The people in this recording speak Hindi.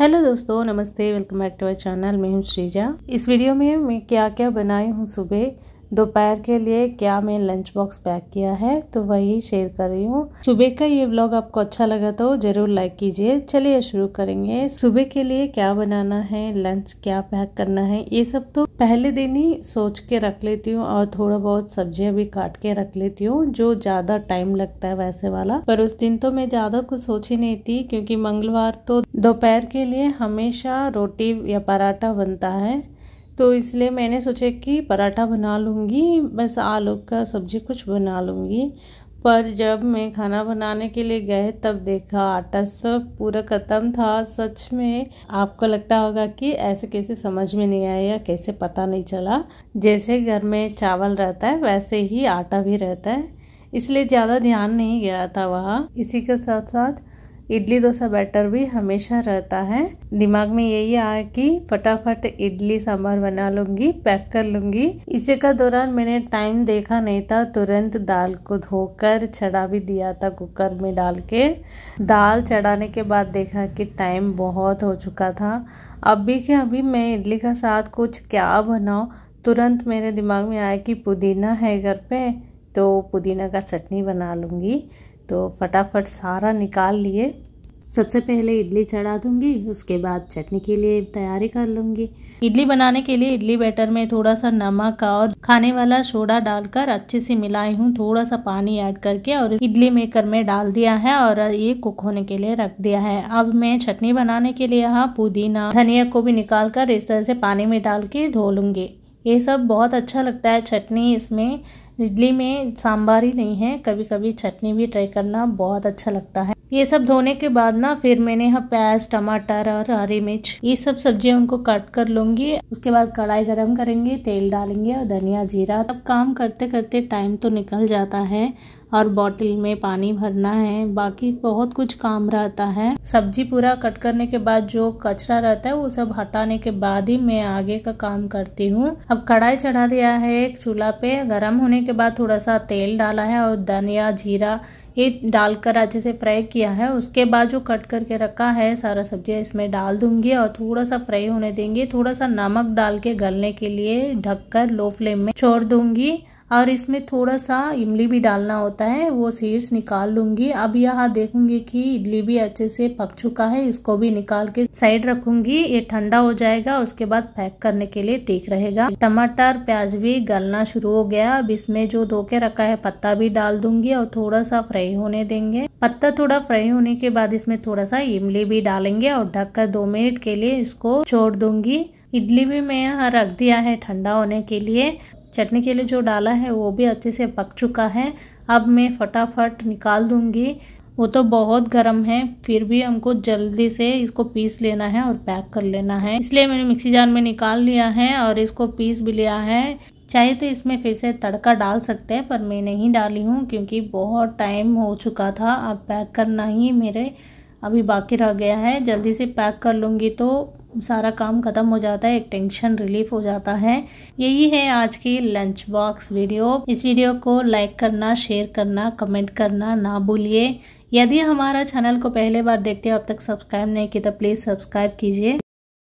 हेलो दोस्तों नमस्ते welcome back to our channel मैं हूँ श्रीजा इस वीडियो में मैं क्या क्या बनाई हूँ सुबह दोपहर के लिए क्या मैं लंच बॉक्स पैक किया है तो वही शेयर कर रही हूँ सुबह का ये ब्लॉग आपको अच्छा लगा तो जरूर लाइक कीजिए चलिए शुरू करेंगे सुबह के लिए क्या बनाना है लंच क्या पैक करना है ये सब तो पहले दिन ही सोच के रख लेती हूँ और थोड़ा बहुत सब्जियां भी काट के रख लेती हूँ जो ज्यादा टाइम लगता है वैसे वाला पर उस दिन तो मैं ज्यादा कुछ सोच ही नहीं थी क्योंकि मंगलवार तो दोपहर के लिए हमेशा रोटी या पराठा बनता है तो इसलिए मैंने सोचा कि पराठा बना लूँगी बस आलू का सब्ज़ी कुछ बना लूँगी पर जब मैं खाना बनाने के लिए गए तब देखा आटा सब पूरा ख़त्म था सच में आपको लगता होगा कि ऐसे कैसे समझ में नहीं आया कैसे पता नहीं चला जैसे घर में चावल रहता है वैसे ही आटा भी रहता है इसलिए ज़्यादा ध्यान नहीं गया था वहाँ इसी के साथ साथ इडली डोसा बैटर भी हमेशा रहता है दिमाग में यही आया कि फटाफट इडली सांभर बना लूंगी पैक कर लूंगी इसी का दौरान मैंने टाइम देखा नहीं था तुरंत दाल को धोकर चढ़ा भी दिया था कुकर में डाल के दाल चढ़ाने के बाद देखा कि टाइम बहुत हो चुका था अभी के अभी मैं इडली का साथ कुछ क्या बनाऊँ तुरंत मेरे दिमाग में आया कि पुदीना है घर पे तो पुदीना का चटनी बना लूँगी तो फटाफट सारा निकाल लिए सबसे पहले इडली चढ़ा दूंगी उसके बाद चटनी के लिए तैयारी कर लूंगी इडली बनाने के लिए इडली बैटर में थोड़ा सा नमक और खाने वाला सोडा डालकर अच्छे से मिलाई हूँ थोड़ा सा पानी ऐड करके और इडली मेकर में डाल दिया है और ये कुक होने के लिए रख दिया है अब मैं चटनी बनाने के लिए यहाँ पुदीना धनिया को भी निकाल कर इस तरह से पानी में डाल के धो लूंगी ये सब बहुत अच्छा लगता है चटनी इसमें इडली में सांभर ही नहीं है कभी कभी चटनी भी ट्राई करना बहुत अच्छा लगता है ये सब धोने के बाद ना फिर मैंने यहाँ प्याज टमाटर और हरी मिर्च ये सब सब्जियों को कट कर लूंगी उसके बाद कढ़ाई गरम करेंगे तेल डालेंगे और धनिया जीरा तब काम करते करते टाइम तो निकल जाता है और बॉटल में पानी भरना है बाकी बहुत कुछ काम रहता है सब्जी पूरा कट करने के बाद जो कचरा रहता है वो सब हटाने के बाद ही मैं आगे का काम करती हूँ अब कढ़ाई चढ़ा दिया है एक चूल्हा पे गर्म होने के बाद थोड़ा सा तेल डाला है और धनिया जीरा ये डालकर अच्छे से फ्राई किया है उसके बाद जो कट करके रखा है सारा सब्जियाँ इसमें डाल दूंगी और थोड़ा सा फ्राई होने देंगे थोड़ा सा नमक डाल के गलने के लिए ढककर लो फ्लेम में छोड़ दूंगी और इसमें थोड़ा सा इमली भी डालना होता है वो सीड्स निकाल लूँगी अब यहाँ देखूँगी कि इडली भी अच्छे से पक चुका है इसको भी निकाल के साइड रखूँगी ये ठंडा हो जाएगा उसके बाद पैक करने के लिए ठीक रहेगा टमाटर प्याज भी गलना शुरू हो गया अब इसमें जो धो के रखा है पत्ता भी डाल दूंगी और थोड़ा सा फ्राई होने देंगे पत्ता थोड़ा फ्राई होने के बाद इसमें थोड़ा सा इमली भी डालेंगे और ढककर दो मिनट के लिए इसको छोड़ दूंगी इडली भी मैं यहाँ रख दिया है ठंडा होने के लिए चटनी के लिए जो डाला है वो भी अच्छे से पक चुका है अब मैं फटाफट निकाल दूंगी वो तो बहुत गर्म है फिर भी हमको जल्दी से इसको पीस लेना है और पैक कर लेना है इसलिए मैंने मिक्सी जार में निकाल लिया है और इसको पीस भी लिया है चाहे तो इसमें फिर से तड़का डाल सकते हैं पर मैं नहीं डाली हूँ क्योंकि बहुत टाइम हो चुका था अब पैक करना ही मेरे अभी बाकी रह गया है जल्दी से पैक कर लूँगी तो सारा काम ख़त्म हो जाता है एक टेंशन रिलीफ हो जाता है यही है आज की लंच बॉक्स वीडियो इस वीडियो को लाइक करना शेयर करना कमेंट करना ना भूलिए यदि हमारा चैनल को पहले बार देखते हो अब तक सब्सक्राइब नहीं किया तो प्लीज़ सब्सक्राइब कीजिए